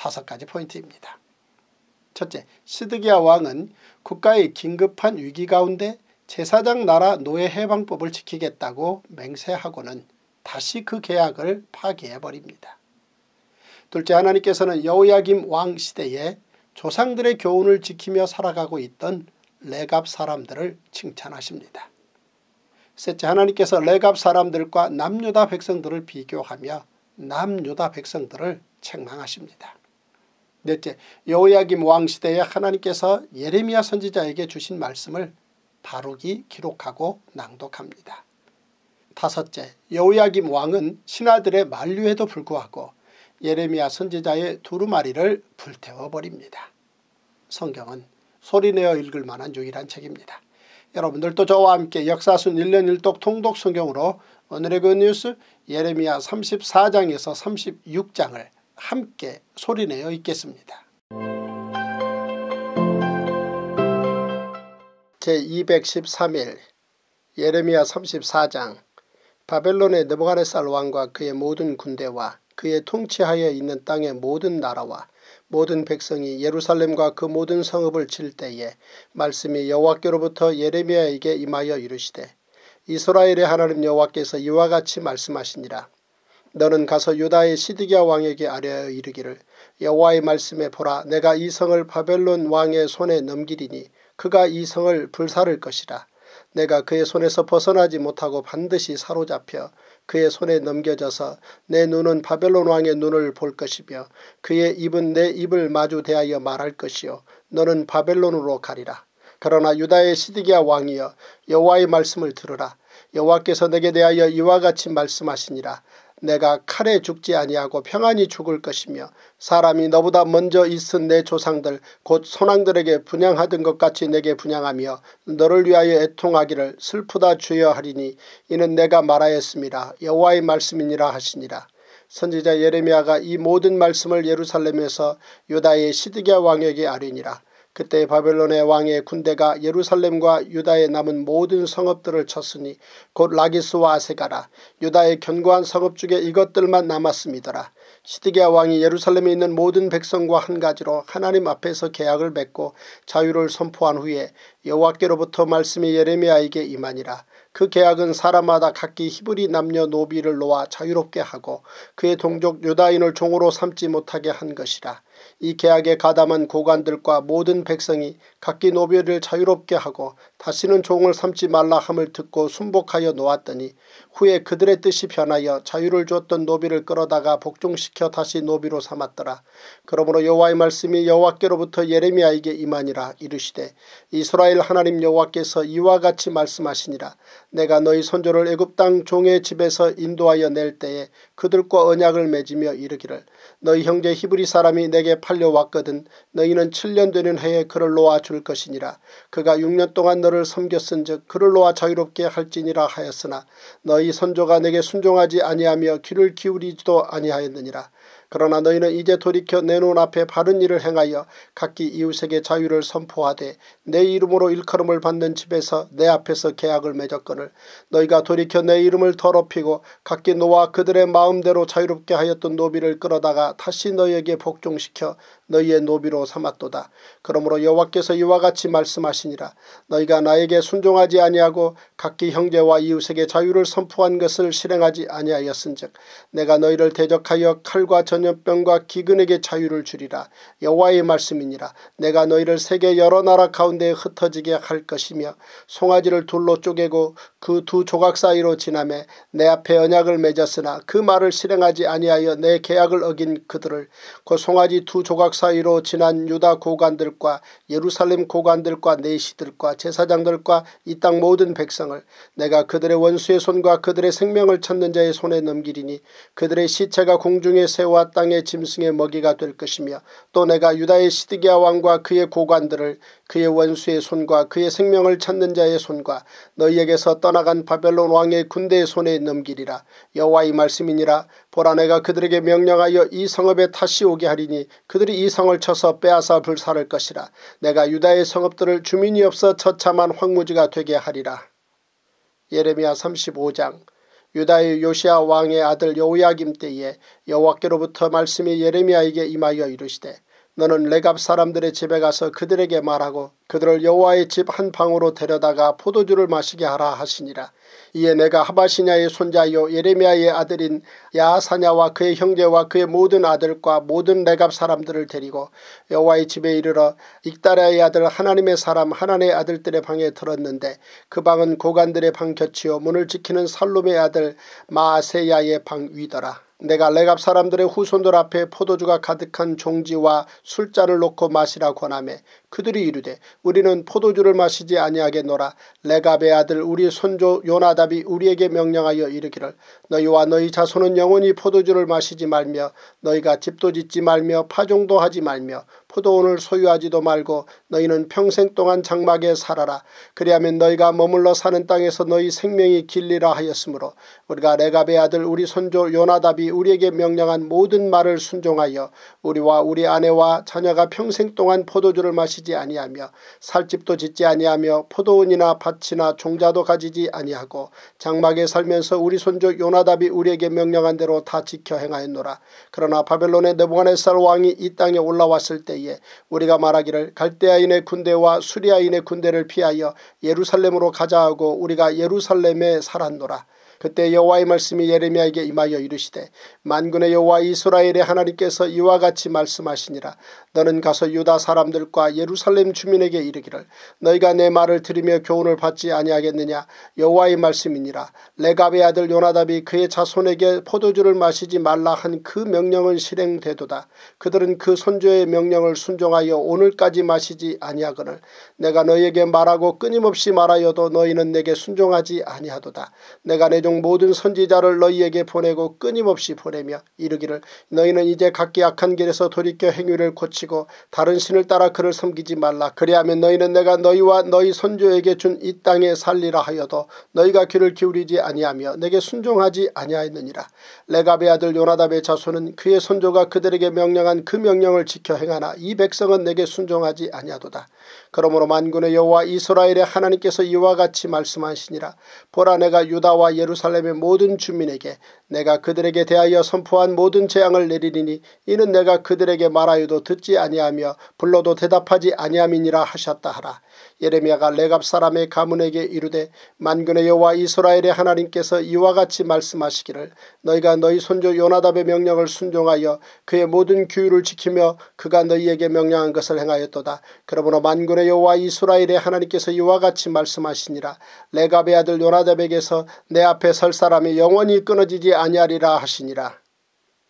다섯 가지 포인트입니다. 첫째, 시드기야 왕은 국가의 긴급한 위기 가운데 제사장 나라 노예 해방법을 지키겠다고 맹세하고는 다시 그 계약을 파기해버립니다. 둘째 하나님께서는 여우야김왕 시대에 조상들의 교훈을 지키며 살아가고 있던 레갑 사람들을 칭찬하십니다. 셋째 하나님께서 레갑 사람들과 남유다 백성들을 비교하며 남유다 백성들을 책망하십니다. 넷째, 여호야김 왕 시대에 하나님께서 예레미야 선지자에게 주신 말씀을 바룩이 기록하고 낭독합니다. 다섯째, 여호야김 왕은 신하들의 만류에도 불구하고 예레미야 선지자의 두루마리를 불태워버립니다. 성경은 소리내어 읽을 만한 유일한 책입니다. 여러분들도 저와 함께 역사순 1년 1독 통독 성경으로 오늘의 그 뉴스 예레미야 34장에서 36장을 함께 소리내어 읽겠습니다. 제213일 예레미야 34장 바벨론의 느부가네살 왕과 그의 모든 군대와 그의 통치하에 있는 땅의 모든 나라와 모든 백성이 예루살렘과 그 모든 성읍을 칠 때에 말씀이 여호와께로부터 예레미야에게 임하여 이르시되 이스라엘의 하나님 여호와께서 이와 같이 말씀하시니라 너는 가서 유다의 시드기야 왕에게 아뢰어 이르기를 여호와의 말씀에 보라 내가 이 성을 바벨론 왕의 손에 넘기리니 그가 이 성을 불사를 것이라 내가 그의 손에서 벗어나지 못하고 반드시 사로잡혀 그의 손에 넘겨져서 내 눈은 바벨론 왕의 눈을 볼 것이며 그의 입은 내 입을 마주 대하여 말할 것이요 너는 바벨론으로 가리라. 그러나 유다의 시드기야 왕이여 여호와의 말씀을 들으라. 여호와께서 내게 대하여 이와 같이 말씀하시니라. 내가 칼에 죽지 아니하고 평안히 죽을 것이며 사람이 너보다 먼저 있은 내 조상들 곧 선왕들에게 분양하던 것 같이 내게 분양하며 너를 위하여 애통하기를 슬프다 주여 하리니 이는 내가 말하였습니다. 여호와의 말씀이니라 하시니라. 선지자 예레미야가 이 모든 말씀을 예루살렘에서 유다의 시드기야 왕에게 아뢰니라. 그때 바벨론의 왕의 군대가 예루살렘과 유다에 남은 모든 성읍들을 쳤으니 곧 라기스와 아세가라 유다의 견고한 성읍 중에 이것들만 남았습니다라 시드기야 왕이 예루살렘에 있는 모든 백성과 한 가지로 하나님 앞에서 계약을 맺고 자유를 선포한 후에 여호와께로부터 말씀이 예레미야에게 임하니라. 그 계약은 사람마다 각기 히브리 남녀 노비를 놓아 자유롭게 하고 그의 동족 유다인을 종으로 삼지 못하게 한 것이라. 이 계약에 가담한 고관들과 모든 백성이 각기 노비를 자유롭게 하고 다시는 종을 삼지 말라 함을 듣고 순복하여 놓았더니 후에 그들의 뜻이 변하여 자유를 줬던 노비를 끌어다가 복종시켜 다시 노비로 삼았더라. 그러므로 여호와의 말씀이 여호와께로부터 예레미야에게 임하니라 이르시되 이스라엘 하나님 여호와께서 이와 같이 말씀하시니라 내가 너희 선조를 애굽 땅 종의 집에서 인도하여 낼 때에 그들과 언약을 맺으며 이르기를 너희 형제 히브리 사람이 내게 팔려왔거든 너희는 7년 되는 해에 그를 놓아 주줄 것이니라. 그가 6년 동안 너를 섬겼은즉 그를 놓아 자유롭게 할지니라 하였으나 너희 선조가 내게 순종하지 아니하며 귀를 기울이지도 아니하였느니라. 그러나 너희는 이제 돌이켜 내 눈 앞에 바른 일을 행하여 각기 이웃에게 자유를 선포하되 내 이름으로 일컬음을 받는 집에서 내 앞에서 계약을 맺었거늘 너희가 돌이켜 내 이름을 더럽히고 각기 노와 그들의 마음대로 자유롭게 하였던 노비를 끌어다가 다시 너희에게 복종시켜 너희의 노비로 삼았도다. 그러므로 여호와께서 이와 같이 말씀하시니라. 너희가 나에게 순종하지 아니하고 각기 형제와 이웃에게 자유를 선포한 것을 실행하지 아니하였은즉 내가 너희를 대적하여 칼과 전 전염병과 기근에게 자유를 주리라. 여호와의 말씀이니라. 내가 너희를 세계 여러 나라 가운데 흩어지게 할 것이며 송아지를 둘로 쪼개고 그두 조각 사이로 지나매 내 앞에 언약을 맺었으나 그 말을 실행하지 아니하여 내 계약을 어긴 그들을 그 송아지 두 조각 사이로 지난 유다 고관들과 예루살렘 고관들과 내시들과 제사장들과 이 땅 모든 백성을 내가 그들의 원수의 손과 그들의 생명을 찾는 자의 손에 넘기리니 그들의 시체가 공중의 새와 땅의 짐승의 먹이가 될 것이며 또 내가 유다의 시드기야 왕과 그의 고관들을 그의 원수의 손과 그의 생명을 찾는 자의 손과 너희에게서 떠 떠나간 바벨론 왕의 군대의 손에 넘기리라. 여호와의 말씀이니라. 보라 내가 그들에게 명령하여 이 성읍에 다시 오게 하리니 그들이 이 성을 쳐서 빼앗아 불살을 것이라. 내가 유다의 성읍들을 주민이 없어 처참한 황무지가 되게 하리라. 예레미야 35장 유다의 요시아 왕의 아들 여호야김 때에 여호와께로부터 말씀이 예레미야에게 임하여 이르시되 너는 레갑 사람들의 집에 가서 그들에게 말하고 그들을 여호와의 집 한 방으로 데려다가 포도주를 마시게 하라 하시니라. 이에 내가 하바시냐의 손자요 예레미야의 아들인 야사냐와 그의 형제와 그의 모든 아들과 모든 레갑 사람들을 데리고 여호와의 집에 이르러 익다라의 아들 하나님의 사람 하나님의 아들들의 방에 들었는데 그 방은 고관들의 방 곁이요 문을 지키는 살롬의 아들 마세야의 방 위더라. 내가 레갑 사람들의 후손들 앞에 포도주가 가득한 종지와 술잔을 놓고 마시라 권하며 그들이 이르되 우리는 포도주를 마시지 아니하게노라 레갑의 아들 우리 손조 요나답이 우리에게 명령하여 이르기를 너희와 너희 자손은 영원히 포도주를 마시지 말며 너희가 집도 짓지 말며 파종도 하지 말며 포도원을 소유하지도 말고 너희는 평생 동안 장막에 살아라. 그리하면 너희가 머물러 사는 땅에서 너희 생명이 길리라 하였으므로 우리가 레갑의 아들 우리 손조 요나답이 우리에게 명령한 모든 말을 순종하여 우리와 우리 아내와 자녀가 평생 동안 포도주를 마시지 아니하며 살집도 짓지 아니하며 포도원이나 밭이나 종자도 가지지 아니하고 장막에 살면서 우리 손조 요나답이 우리에게 명령한 대로 다 지켜 행하였노라. 그러나 바벨론의 느부갓네살 왕이 이 땅에 올라왔을 때 때에 우리가 말하기를 갈대아인의 군대와 수리아인의 군대를 피하여 예루살렘으로 가자 하고 우리가 예루살렘에 살았노라. 그때 여호와의 말씀이 예레미야에게 임하여 이르시되 만군의 여호와 이스라엘의 하나님께서 이와 같이 말씀하시니라 너는 가서 유다 사람들과 예루살렘 주민에게 이르기를 너희가 내 말을 들으며 교훈을 받지 아니하겠느냐 여호와의 말씀이니라 레가의 아들 요나답이 그의 자손에게 포도주를 마시지 말라 한 그 명령은 실행되도다 그들은 그 손조의 명령을 순종하여 오늘까지 마시지 아니하거늘 내가 너희에게 말하고 끊임없이 말하여도 너희는 내게 순종하지 아니하도다 내가 내종 등 모든 선지자를 너희에게 보내고 끊임없이 보내며 이르기를 너희는 이제 각기 악한 길에서 돌이켜 행위를 고치고 다른 신을 따라 그를 섬기지 말라. 그리하면 너희는 내가 너희와 너희 선조에게 준 이 땅에 살리라 하여도 너희가 귀를 기울이지 아니하며 내게 순종하지 아니하였느니라. 레가베 아들 요나답의 자손은 그의 선조가 그들에게 명령한 그 명령을 지켜 행하나 이 백성은 내게 순종하지 아니하도다. 그러므로 만군의 여호와 이스라엘의 하나님께서 이와 같이 말씀하시니라 보라 내가 유다와 예루살렘의 모든 주민에게 내가 그들에게 대하여 선포한 모든 재앙을 내리리니 이는 내가 그들에게 말하여도 듣지 아니하며 불러도 대답하지 아니함이니라 하셨다 하라 예레미야가 레갑 사람의 가문에게 이르되 만군의 여호와 이스라엘의 하나님께서 이와 같이 말씀하시기를 너희가 너희 손주 요나답의 명령을 순종하여 그의 모든 규율을 지키며 그가 너희에게 명령한 것을 행하였도다 그러므로 만 만군의 여호와 이스라엘의 하나님께서 이와 같이 말씀하시니라 레갑의 아들 요나답에게서 내 앞에 설 사람이 영원히 끊어지지 아니하리라 하시니라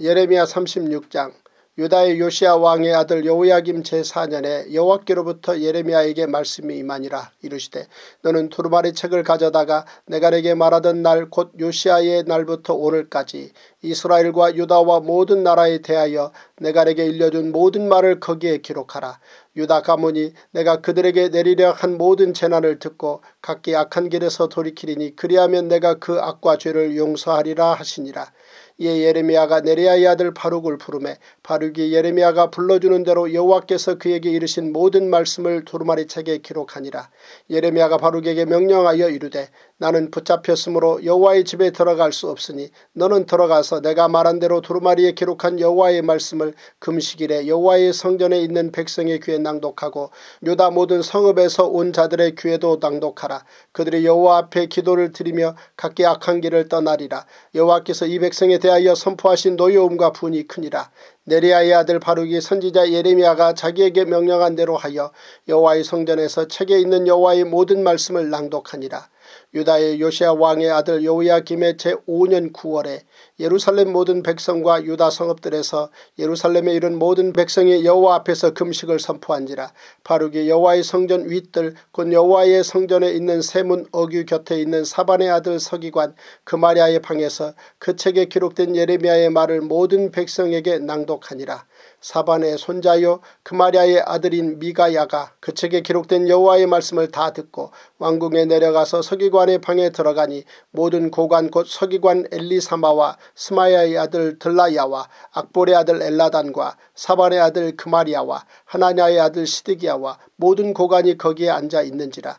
예레미야 36장 유다의 요시아 왕의 아들 여호야김 제4년에 여호와께로부터 예레미야에게 말씀이 임하니라 이르시되 너는 두루마리 책을 가져다가 내가 내게 말하던 날 곧 요시아의 날부터 오늘까지 이스라엘과 유다와 모든 나라에 대하여 내가 내게 일려준 모든 말을 거기에 기록하라. 유다 가문이 내가 그들에게 내리려 한 모든 재난을 듣고 각기 악한 길에서 돌이키리니 그리하면 내가 그 악과 죄를 용서하리라 하시니라. 이에 예, 예레미야가 내리아의 아들 바룩을 부르에 바룩이 예레미야가 불러주는 대로 여호와께서 그에게 이르신 모든 말씀을 두루마리 책에 기록하니라. 예레미야가 바룩에게 명령하여 이르되 나는 붙잡혔으므로 여호와의 집에 들어갈 수 없으니 너는 들어가서 내가 말한 대로 두루마리에 기록한 여호와의 말씀을 금식일에 여호와의 성전에 있는 백성의 귀에 낭독하고 유다 모든 성읍에서 온 자들의 귀에도 낭독하라. 그들이 여호와 앞에 기도를 드리며 각기 악한 길을 떠나리라. 여호와께서 이 백성에 대하여 선포하신 노여움과 분이 크니라. 네리아의 아들 바룩이 선지자 예레미야가 자기에게 명령한 대로 하여 여호와의 성전에서 책에 있는 여호와의 모든 말씀을 낭독하니라. 유다의 요시아 왕의 아들 요야김의 제5년 9월에 예루살렘 모든 백성과 유다 성읍들에서 예루살렘에 이른 모든 백성이 여호와 앞에서 금식을 선포한지라 바룩이 여호와의 성전 윗들 곧 여호와의 성전에 있는 세문 어귀 곁에 있는 사반의 아들 서기관 그마리아의 방에서 그 책에 기록된 예레미야의 말을 모든 백성에게 낭독하니라. 사반의 손자요 그마리아의 아들인 미가야가 그 책에 기록된 여호와의 말씀을 다 듣고 왕궁에 내려가서 서기관의 방에 들어가니 모든 고관 곧 서기관 엘리사마와 스마야의 아들 들라야와 악볼의 아들 엘라단과 사반의 아들 그마리아와 하나냐의 아들 시드기야와 모든 고관이 거기에 앉아 있는지라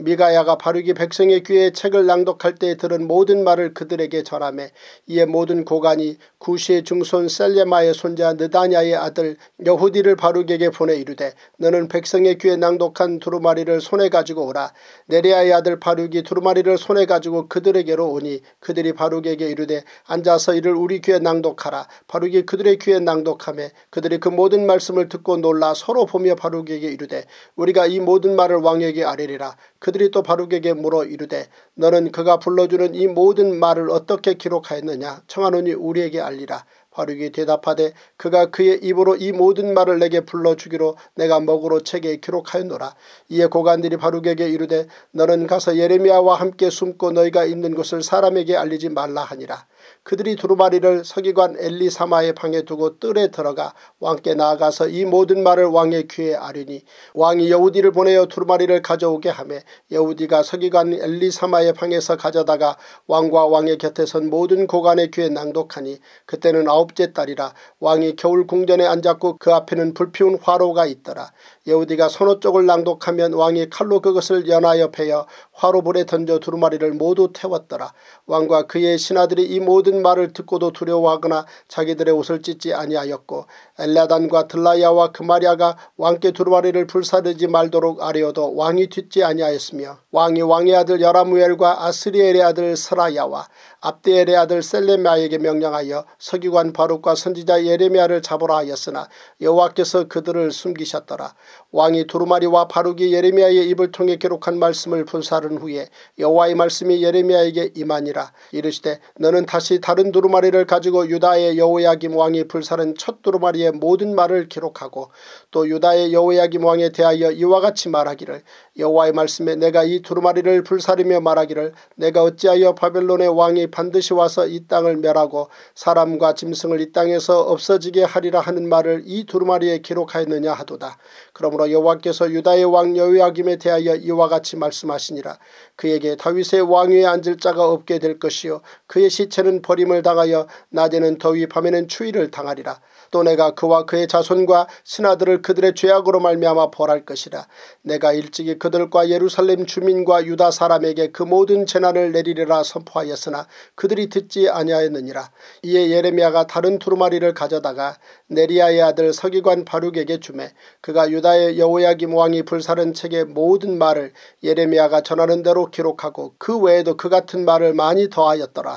미가야가 바르기 백성의 귀에 책을 낭독할 때 들은 모든 말을 그들에게 전함해 이에 모든 고관이 구시의 중손 셀레마의 손자 느다냐의 아들 여후디를 바룩에게 보내 이르되 너는 백성의 귀에 낭독한 두루마리를 손에 가지고 오라. 네레아의 아들 바룩이 두루마리를 손에 가지고 그들에게로 오니 그들이 바룩에게 이르되 앉아서 이를 우리 귀에 낭독하라. 바룩이 그들의 귀에 낭독함에 그들이 그 모든 말씀을 듣고 놀라 서로 보며 바룩에게 이르되 우리가 이 모든 말을 왕에게 아뢰리라. 그들이 또 바룩에게 물어 이르되 너는 그가 불러주는 이 모든 말을 어떻게 기록하였느냐 청하노니 우리에게 알리라. 바룩이 대답하되 그가 그의 입으로 이 모든 말을 내게 불러주기로 내가 먹으로 책에 기록하였노라. 이에 고관들이 바룩에게 이르되 너는 가서 예레미야와 함께 숨고 너희가 있는 곳을 사람에게 알리지 말라 하니라. 그들이 두루마리를 서기관 엘리사마의 방에 두고 뜰에 들어가 왕께 나아가서 이 모든 말을 왕의 귀에 아뢰니 왕이 여우디를 보내어 두루마리를 가져오게 하매 여우디가 서기관 엘리사마의 방에서 가져다가 왕과 왕의 곁에 선 모든 고관의 귀에 낭독하니 그때는 아홉째 딸이라 왕이 겨울 궁전에 앉았고 그 앞에는 불피운 화로가 있더라. 여우디가 선호 쪽을 낭독하면 왕이 칼로 그것을 연하여 베어 화로불에 던져 두루마리를 모두 태웠더라. 왕과 그의 신하들이 이 모든 모든 말을 듣고도 두려워하거나 자기들의 옷을 찢지 아니하였고 엘라단과 들라야와 그마리아가 왕께 두루마리를 불사르지 말도록 아뢰어도 왕이 뒷지 아니하였으며 왕이 왕의 아들 여라무엘과 아스리엘의 아들 스라야와 압데엘의 아들 셀레미아에게 명령하여 서기관 바룩과 선지자 예레미야를 잡으라 하였으나 여호와께서 그들을 숨기셨더라. 왕이 두루마리와 바룩이 예레미야의 입을 통해 기록한 말씀을 분사른 후에 여호와의 말씀이 예레미야에게 임하니라. 이르시되 너는 다시 다시 다른 두루마리를 가지고 유다의 여호야김 왕이 불사른 첫 두루마리의 모든 말을 기록하고 또 유다의 여호야김 왕에 대하여 이와 같이 말하기를 여호와의 말씀에 내가 이 두루마리를 불사르며 말하기를 내가 어찌하여 바벨론의 왕이 반드시 와서 이 땅을 멸하고 사람과 짐승을 이 땅에서 없어지게 하리라 하는 말을 이 두루마리에 기록하였느냐 하도다. 그러므로 여호와께서 유다의 왕 여호야김에 대하여 이와 같이 말씀하시니라. 그에게 다윗의 왕위에 앉을 자가 없게 될 것이요 그의 시체는 버림을 당하여 낮에는 더위 밤에는 추위를 당하리라. 또 내가 그와 그의 자손과 신하들을 그들의 죄악으로 말미암아 벌할 것이라. 내가 일찍이 그들과 예루살렘 주민과 유다 사람에게 그 모든 재난을 내리리라 선포하였으나 그들이 듣지 아니하였느니라. 이에 예레미야가 다른 두루마리를 가져다가 네리아의 아들 서기관 바룩에게 주매 그가 유다의 여호야김 왕이 불사른 책의 모든 말을 예레미야가 전하는 대로 기록하고 그 외에도 그 같은 말을 많이 더하였더라.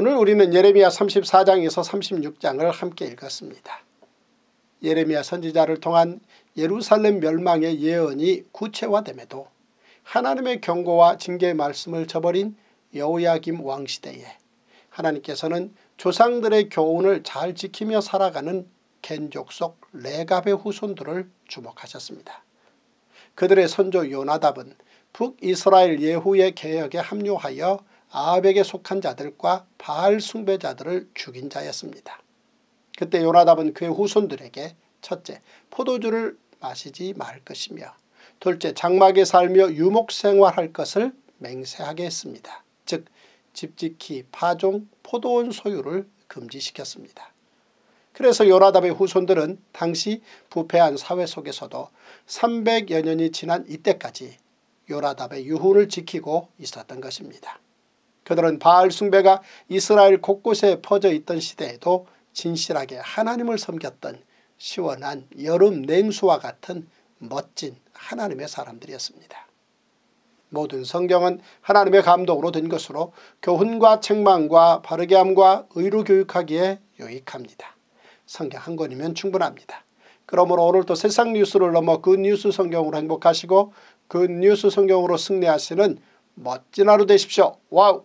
오늘 우리는 예레미야 34장에서 36장을 함께 읽었습니다. 예레미야 선지자를 통한 예루살렘 멸망의 예언이 구체화됨에도 하나님의 경고와 징계 말씀을 저버린 여호야김 왕시대에 하나님께서는 조상들의 교훈을 잘 지키며 살아가는 겐족 속 레갑의 후손들을 주목하셨습니다. 그들의 선조 요나답은 북이스라엘 예후의 개혁에 합류하여 아합에게 속한 자들과 바알 숭배자들을 죽인 자였습니다. 그때 요나답은 그의 후손들에게 첫째 포도주를 마시지 말 것이며 둘째 장막에 살며 유목생활할 것을 맹세하게 했습니다. 즉 집지키 파종 포도원 소유를 금지시켰습니다. 그래서 요나답의 후손들은 당시 부패한 사회 속에서도 300여 년이 지난 이때까지 요나답의 유훈을 지키고 있었던 것입니다. 그들은 바알 숭배가 이스라엘 곳곳에 퍼져 있던 시대에도 진실하게 하나님을 섬겼던 시원한 여름 냉수와 같은 멋진 하나님의 사람들이었습니다. 모든 성경은 하나님의 감독으로 된 것으로 교훈과 책망과 바르게함과 의로 교육하기에 유익합니다. 성경 한 권이면 충분합니다. 그러므로 오늘도 세상 뉴스를 넘어 그 뉴스 성경으로 행복하시고 그 뉴스 성경으로 승리하시는 멋진 하루 되십시오. 와우!